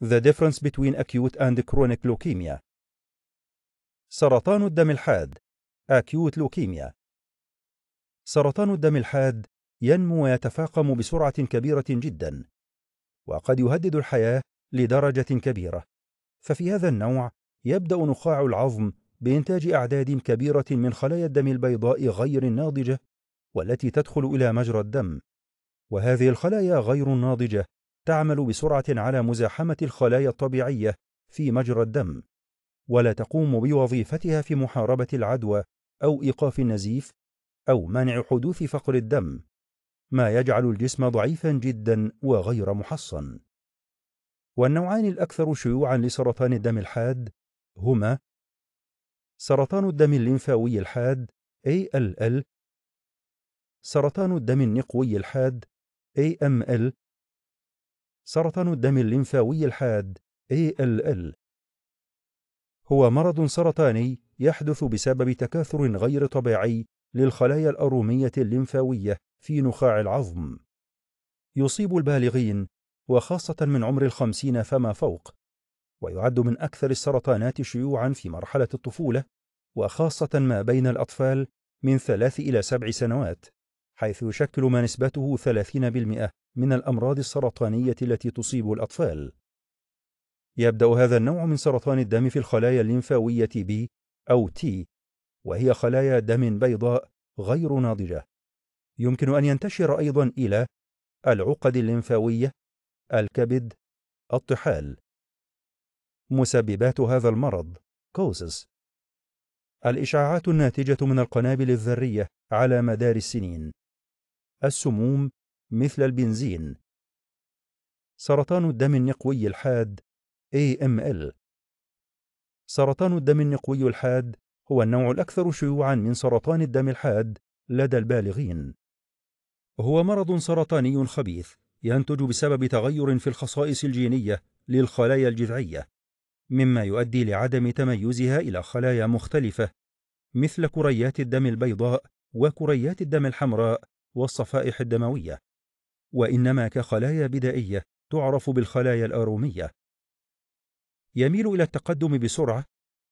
The difference between acute and chronic leukemia سرطان الدم الحاد acute leukemia سرطان الدم الحاد ينمو ويتفاقم بسرعة كبيرة جدا وقد يهدد الحياة لدرجة كبيرة ففي هذا النوع يبدأ نخاع العظم بإنتاج أعداد كبيرة من خلايا الدم البيضاء غير الناضجة والتي تدخل إلى مجرى الدم وهذه الخلايا غير الناضجة تعمل بسرعة على مزاحمة الخلايا الطبيعية في مجرى الدم، ولا تقوم بوظيفتها في محاربة العدوى أو إيقاف النزيف أو منع حدوث فقر الدم، ما يجعل الجسم ضعيفا جدا وغير محصن. والنوعان الأكثر شيوعا لسرطان الدم الحاد هما سرطان الدم الليمفاوي الحاد ALL سرطان الدم النقوي الحاد AML سرطان الدم الليمفاوي الحاد ALL هو مرض سرطاني يحدث بسبب تكاثر غير طبيعي للخلايا الأرومية الليمفاوية في نخاع العظم يصيب البالغين وخاصة من عمر الخمسين فما فوق ويعد من أكثر السرطانات شيوعا في مرحلة الطفولة وخاصة ما بين الأطفال من ثلاث إلى سبع سنوات حيث يشكل ما نسبته 30% من الأمراض السرطانية التي تصيب الأطفال. يبدأ هذا النوع من سرطان الدم في الخلايا الليمفاوية B أو T، وهي خلايا دم بيضاء غير ناضجة. يمكن أن ينتشر أيضًا إلى العقد الليمفاوية، الكبد، الطحال. مسببات هذا المرض causes الإشعاعات الناتجة من القنابل الذرية على مدار السنين السموم مثل البنزين سرطان الدم النقوي الحاد AML سرطان الدم النقوي الحاد هو النوع الأكثر شيوعًا من سرطان الدم الحاد لدى البالغين. هو مرض سرطاني خبيث ينتج بسبب تغير في الخصائص الجينية للخلايا الجذعية، مما يؤدي لعدم تميزها إلى خلايا مختلفة مثل كريات الدم البيضاء وكريات الدم الحمراء والصفائح الدموية وإنما كخلايا بدائية تعرف بالخلايا الأرومية يميل إلى التقدم بسرعة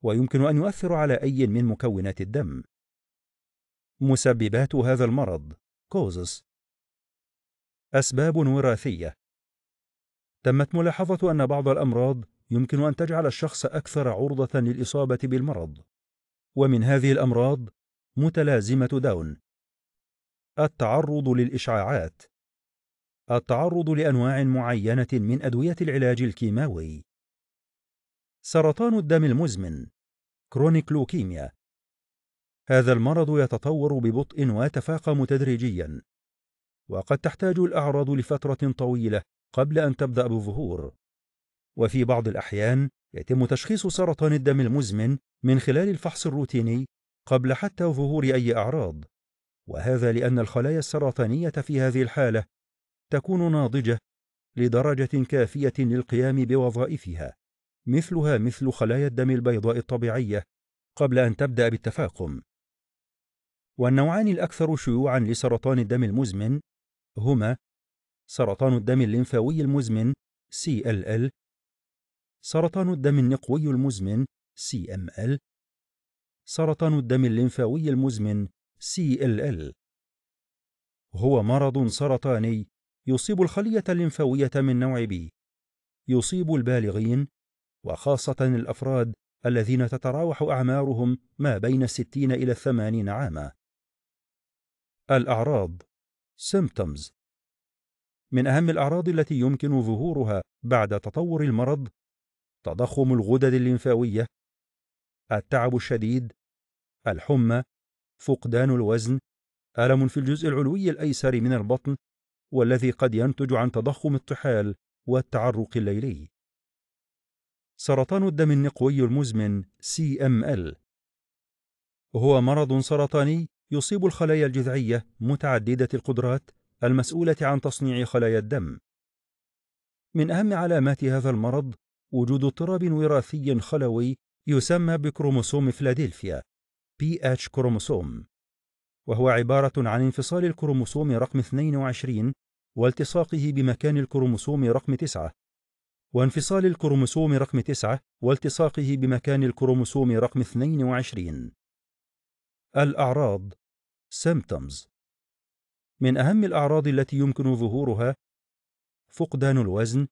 ويمكن أن يؤثر على أي من مكونات الدم مسببات هذا المرض causes أسباب وراثية تمت ملاحظة أن بعض الأمراض يمكن أن تجعل الشخص أكثر عرضة للإصابة بالمرض ومن هذه الأمراض متلازمة داون التعرض للإشعاعات التعرض لأنواع معينة من أدوية العلاج الكيماوي سرطان الدم المزمن كرونيك لوكيميا هذا المرض يتطور ببطء ويتفاقم تدريجيا وقد تحتاج الأعراض لفترة طويلة قبل أن تبدأ بالظهور وفي بعض الأحيان يتم تشخيص سرطان الدم المزمن من خلال الفحص الروتيني قبل حتى ظهور أي أعراض وهذا لأن الخلايا السرطانية في هذه الحالة تكون ناضجة لدرجة كافية للقيام بوظائفها مثلها مثل خلايا الدم البيضاء الطبيعية قبل أن تبدأ بالتفاقم والنوعان الأكثر شيوعا لسرطان الدم المزمن هما سرطان الدم الليمفاوي المزمن CLL سرطان الدم النقوي المزمن CML سرطان الدم الليمفاوي المزمن CLL هو مرض سرطاني يصيب الخلية الليمفاوية من نوع B يصيب البالغين وخاصة الأفراد الذين تتراوح أعمارهم ما بين الستين إلى الثمانين عاما الأعراض symptoms من أهم الأعراض التي يمكن ظهورها بعد تطور المرض تضخم الغدد الليمفاوية التعب الشديد الحمى فقدان الوزن ألم في الجزء العلوي الأيسر من البطن والذي قد ينتج عن تضخم الطحال والتعرق الليلي سرطان الدم النقوي المزمن CML هو مرض سرطاني يصيب الخلايا الجذعية متعددة القدرات المسؤولة عن تصنيع خلايا الدم من أهم علامات هذا المرض وجود اضطراب وراثي خلوي يسمى بكروموسوم فلاديلفيا PH كروموسوم وهو عبارة عن انفصال الكروموسوم رقم 22 والتصاقه بمكان الكروموسوم رقم 9 وانفصال الكروموسوم رقم 9 والتصاقه بمكان الكروموسوم رقم 22 الأعراض symptoms من أهم الأعراض التي يمكن ظهورها فقدان الوزن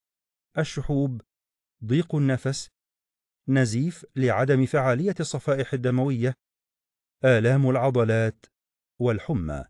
الشحوب ضيق النفس نزيف لعدم فعالية الصفائح الدموية آلام العضلات والحمى